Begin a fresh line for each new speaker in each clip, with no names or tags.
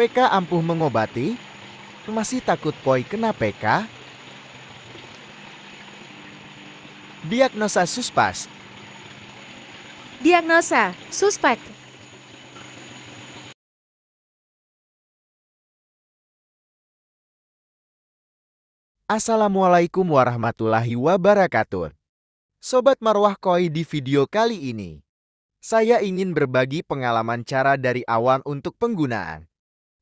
PK ampuh mengobati? Masih takut poi kena PK? Diagnosa suspas.
Diagnosa
suspek. Assalamualaikum warahmatullahi
wabarakatuh. Sobat Marwah Koi di video kali ini, saya ingin berbagi pengalaman cara dari awal untuk penggunaan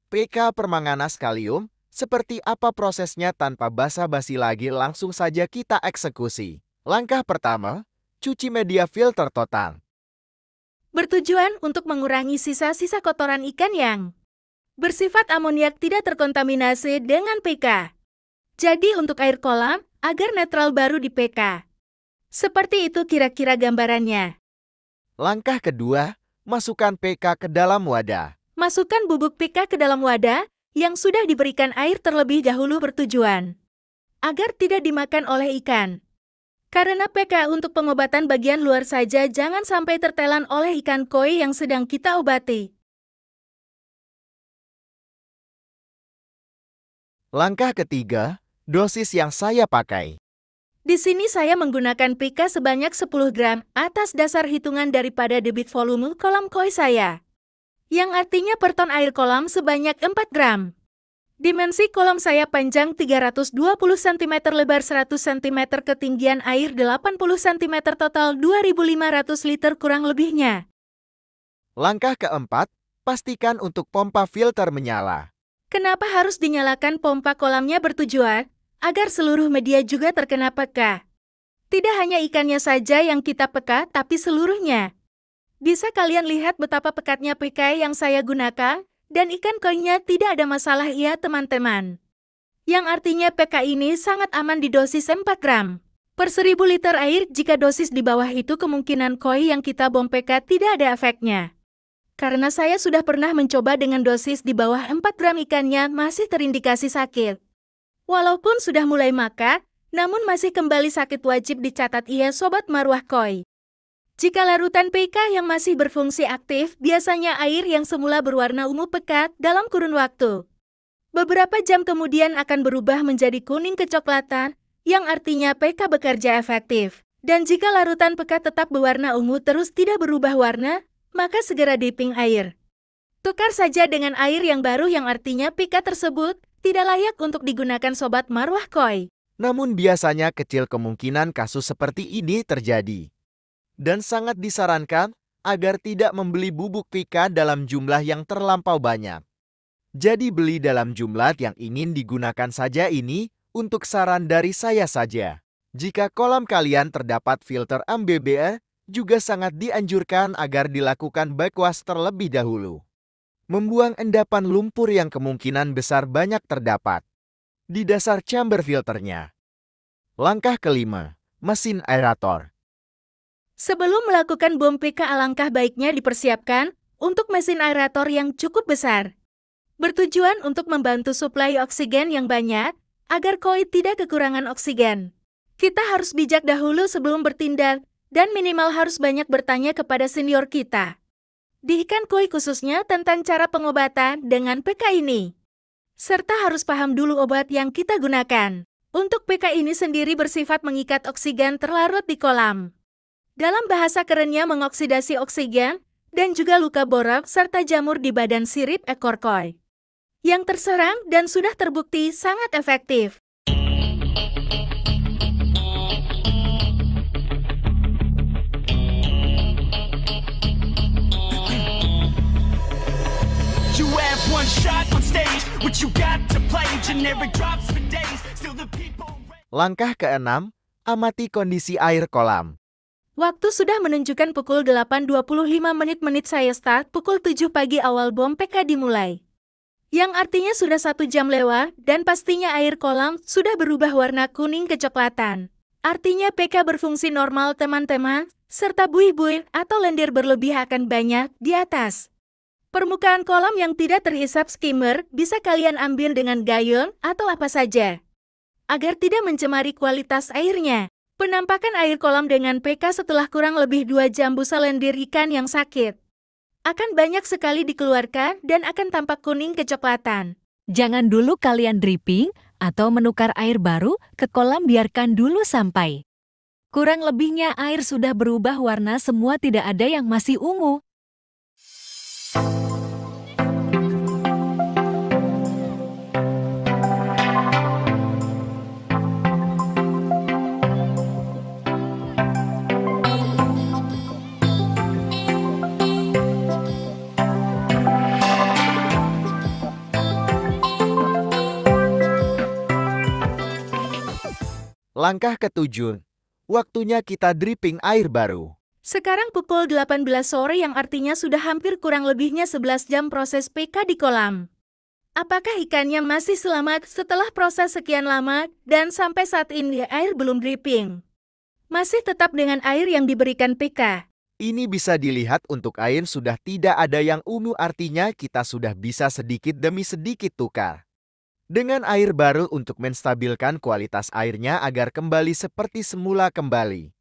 PK permanganas kalium, seperti apa prosesnya tanpa basa-basi lagi langsung saja kita eksekusi. Langkah pertama, cuci media filter total.
Bertujuan untuk mengurangi sisa-sisa kotoran ikan yang bersifat amoniak tidak terkontaminasi dengan PK. Jadi untuk air kolam, agar netral baru di PK. Seperti itu kira-kira gambarannya.
Langkah kedua, masukkan PK ke dalam wadah.
Masukkan bubuk PK ke dalam wadah yang sudah diberikan air terlebih dahulu bertujuan agar tidak dimakan oleh ikan. Karena PK untuk pengobatan bagian luar saja jangan sampai tertelan oleh ikan
koi yang sedang kita obati. Langkah ketiga, dosis yang saya pakai. Di
sini saya menggunakan PK sebanyak 10 gram atas dasar hitungan daripada debit volume kolam koi saya yang artinya per ton air kolam sebanyak 4 gram. Dimensi kolam saya panjang 320 cm lebar 100 cm ketinggian air 80 cm total 2500 liter kurang lebihnya.
Langkah keempat, pastikan untuk pompa filter menyala.
Kenapa harus dinyalakan pompa kolamnya bertujuan? Agar seluruh media juga terkena peka. Tidak hanya ikannya saja yang kita peka, tapi seluruhnya. Bisa kalian lihat betapa pekatnya PK yang saya gunakan, dan ikan koinnya tidak ada masalah ya teman-teman. Yang artinya PK ini sangat aman di dosis 4 gram. Per 1000 liter air jika dosis di bawah itu kemungkinan koi yang kita bom PK tidak ada efeknya. Karena saya sudah pernah mencoba dengan dosis di bawah 4 gram ikannya masih terindikasi sakit. Walaupun sudah mulai makan, namun masih kembali sakit wajib dicatat ia ya, sobat marwah koi. Jika larutan PK yang masih berfungsi aktif, biasanya air yang semula berwarna ungu pekat dalam kurun waktu. Beberapa jam kemudian akan berubah menjadi kuning kecoklatan, yang artinya PK bekerja efektif. Dan jika larutan pekat tetap berwarna ungu terus tidak berubah warna, maka segera dipping air. Tukar saja dengan air yang baru yang artinya PK tersebut tidak layak untuk digunakan sobat marwah koi.
Namun biasanya kecil kemungkinan kasus seperti ini terjadi dan sangat disarankan agar tidak membeli bubuk pika dalam jumlah yang terlampau banyak. Jadi beli dalam jumlah yang ingin digunakan saja ini untuk saran dari saya saja. Jika kolam kalian terdapat filter MBBR, juga sangat dianjurkan agar dilakukan backwash terlebih dahulu. Membuang endapan lumpur yang kemungkinan besar banyak terdapat di dasar chamber filternya. Langkah kelima, mesin aerator.
Sebelum melakukan bom PK alangkah baiknya dipersiapkan untuk mesin aerator yang cukup besar. Bertujuan untuk membantu suplai oksigen yang banyak agar koi tidak kekurangan oksigen. Kita harus bijak dahulu sebelum bertindak dan minimal harus banyak bertanya kepada senior kita. Dihikan koi khususnya tentang cara pengobatan dengan PK ini. Serta harus paham dulu obat yang kita gunakan. Untuk PK ini sendiri bersifat mengikat oksigen terlarut di kolam. Dalam bahasa kerennya mengoksidasi oksigen, dan juga luka borak serta jamur di badan sirip ekor koi. Yang terserang dan sudah terbukti sangat efektif.
Langkah keenam, amati kondisi air kolam.
Waktu sudah menunjukkan pukul 8.25 menit-menit saya start pukul 7 pagi awal bom PK dimulai. Yang artinya sudah satu jam lewat dan pastinya air kolam sudah berubah warna kuning kecoklatan. Artinya PK berfungsi normal teman-teman, serta buih-buih atau lendir berlebih akan banyak di atas. Permukaan kolam yang tidak terhisap skimmer bisa kalian ambil dengan gayung atau apa saja. Agar tidak mencemari kualitas airnya. Penampakan air kolam dengan PK setelah kurang lebih dua jam busa lendir ikan yang sakit. Akan banyak sekali dikeluarkan dan akan tampak kuning kecoklatan. Jangan dulu kalian dripping atau menukar air baru ke kolam biarkan dulu sampai. Kurang lebihnya air sudah berubah warna semua tidak ada yang masih ungu.
Langkah ketujuh, waktunya kita dripping air baru.
Sekarang pukul 18 sore yang artinya sudah hampir kurang lebihnya 11 jam proses PK di kolam. Apakah ikannya masih selamat setelah proses sekian lama dan sampai saat ini air belum dripping? Masih tetap dengan air yang diberikan PK.
Ini bisa dilihat untuk air sudah tidak ada yang ungu artinya kita sudah bisa sedikit demi sedikit tukar dengan air baru untuk menstabilkan kualitas airnya agar kembali seperti semula kembali.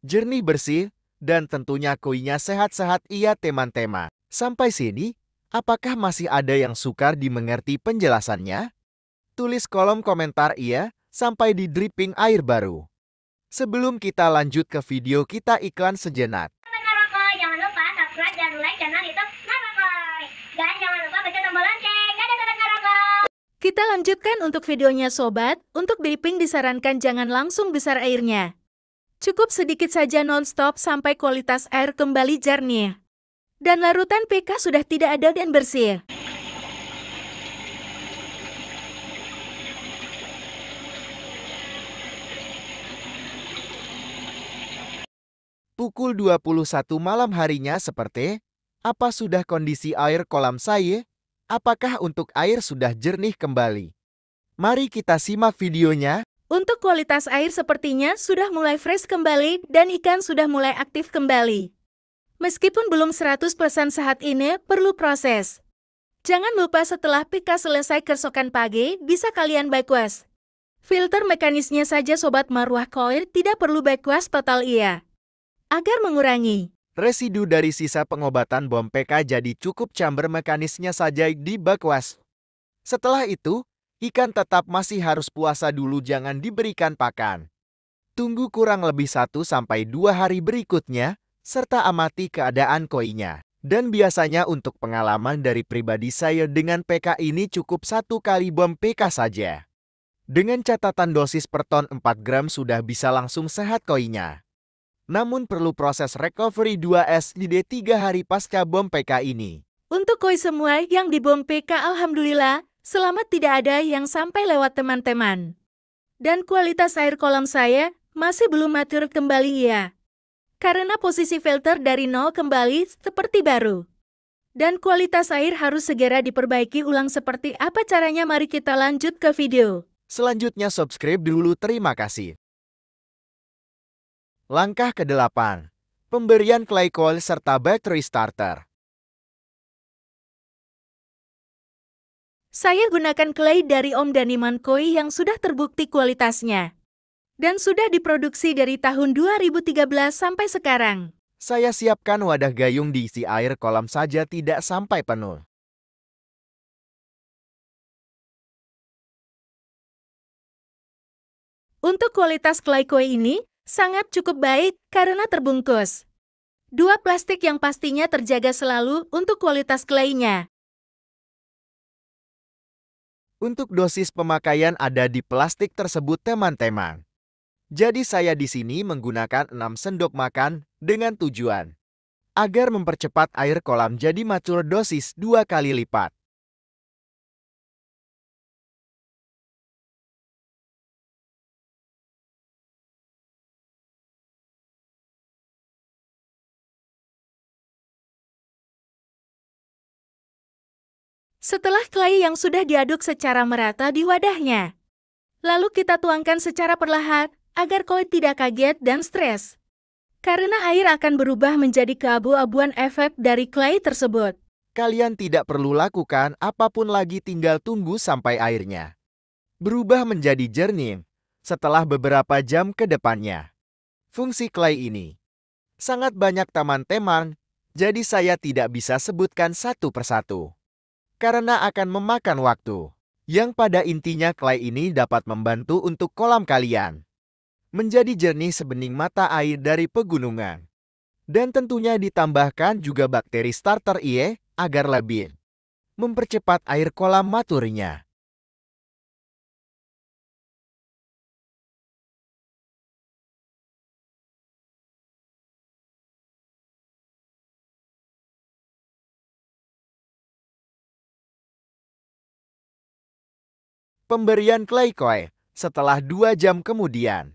Jernih bersih, dan tentunya koinya sehat-sehat iya teman-teman. Sampai sini, apakah masih ada yang sukar dimengerti penjelasannya? Tulis kolom komentar iya, sampai di dripping air baru. Sebelum kita lanjut ke video kita iklan sejenak.
Kita lanjutkan untuk videonya sobat, untuk dripping disarankan jangan langsung besar airnya. Cukup sedikit saja non-stop sampai kualitas air kembali jernih. Dan larutan PK sudah tidak ada dan bersih.
Pukul 21 malam harinya seperti, apa sudah kondisi air kolam saya? apakah untuk air sudah jernih kembali. Mari kita simak videonya.
Untuk kualitas air sepertinya sudah mulai fresh kembali dan ikan sudah mulai aktif kembali. Meskipun belum 100% saat ini, perlu proses. Jangan lupa setelah pika selesai kersokan pagi, bisa kalian backwash. Filter mekanisnya saja Sobat Marwah Koir tidak perlu backwash total iya. Agar mengurangi
Residu dari sisa pengobatan bom PK jadi cukup chamber mekanisnya saja di bakwas. Setelah itu, ikan tetap masih harus puasa dulu jangan diberikan pakan. Tunggu kurang lebih 1 dua hari berikutnya, serta amati keadaan koinya. Dan biasanya untuk pengalaman dari pribadi saya dengan PK ini cukup satu kali bom PK saja. Dengan catatan dosis per ton 4 gram sudah bisa langsung sehat koinya namun perlu proses recovery 2S di D3 hari pasca bom PK ini.
Untuk koi semua yang dibom PK Alhamdulillah, selamat tidak ada yang sampai lewat teman-teman. Dan kualitas air kolam saya masih belum matur kembali ya. Karena posisi filter dari nol kembali seperti baru. Dan kualitas air harus segera diperbaiki ulang seperti apa caranya mari kita lanjut ke video. Selanjutnya subscribe dulu terima kasih.
Langkah ke-8. Pemberian clay coal serta battery starter. Saya gunakan clay dari Om Daniman Koi yang sudah terbukti kualitasnya dan sudah diproduksi
dari tahun 2013 sampai sekarang.
Saya siapkan wadah gayung diisi air
kolam saja tidak sampai penuh. Untuk kualitas clay koi ini,
Sangat cukup baik karena terbungkus. Dua plastik yang pastinya terjaga selalu untuk kualitas kelainnya. Untuk
dosis pemakaian ada di plastik tersebut teman-teman. Jadi saya di sini menggunakan 6 sendok makan dengan tujuan agar mempercepat air
kolam jadi macul dosis dua kali lipat. Setelah clay yang sudah diaduk secara
merata di wadahnya. Lalu kita tuangkan secara perlahan agar koi tidak kaget dan stres. Karena air akan berubah menjadi keabu-abuan efek dari clay tersebut.
Kalian tidak perlu lakukan apapun lagi tinggal tunggu sampai airnya. Berubah menjadi jernih setelah beberapa jam ke depannya. Fungsi clay ini sangat banyak taman teman, jadi saya tidak bisa sebutkan satu persatu karena akan memakan waktu. Yang pada intinya clay ini dapat membantu untuk kolam kalian. Menjadi jernih sebening mata air dari pegunungan. Dan tentunya ditambahkan juga bakteri
starter IE agar lebih mempercepat air kolam maturnya. pemberian Kleikoi setelah dua jam kemudian.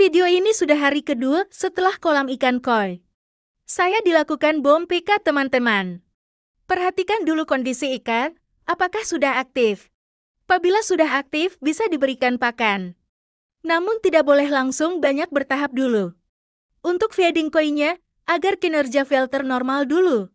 Video ini sudah hari kedua setelah kolam
ikan koi. Saya dilakukan bom PK teman-teman. Perhatikan dulu kondisi ikan, apakah sudah aktif. Apabila sudah aktif, bisa diberikan pakan. Namun tidak boleh langsung banyak bertahap dulu. Untuk feeding
koinnya, agar kinerja filter normal dulu.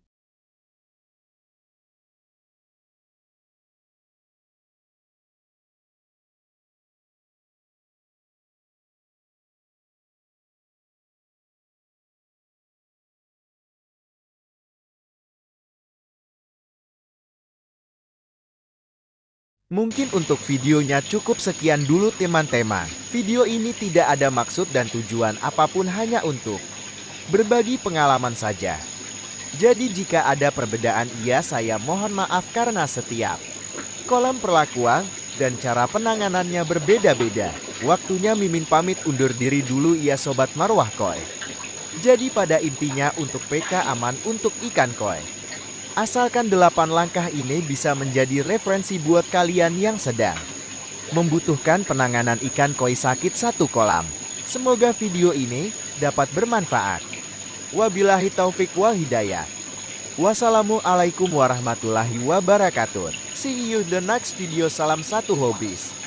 Mungkin untuk videonya cukup sekian
dulu teman-teman. Video ini tidak ada maksud dan tujuan apapun hanya untuk berbagi pengalaman saja. Jadi jika ada perbedaan iya saya mohon maaf karena setiap kolam perlakuan dan cara penanganannya berbeda-beda. Waktunya Mimin pamit undur diri dulu ya Sobat Marwah Koi. Jadi pada intinya untuk PK aman untuk ikan koi. Asalkan delapan langkah ini bisa menjadi referensi buat kalian yang sedang membutuhkan penanganan ikan koi sakit satu kolam. Semoga video ini dapat bermanfaat. Wabillahi taufik wal hidayah. Wassalamualaikum warahmatullahi wabarakatuh. See you the next video. Salam satu hobis.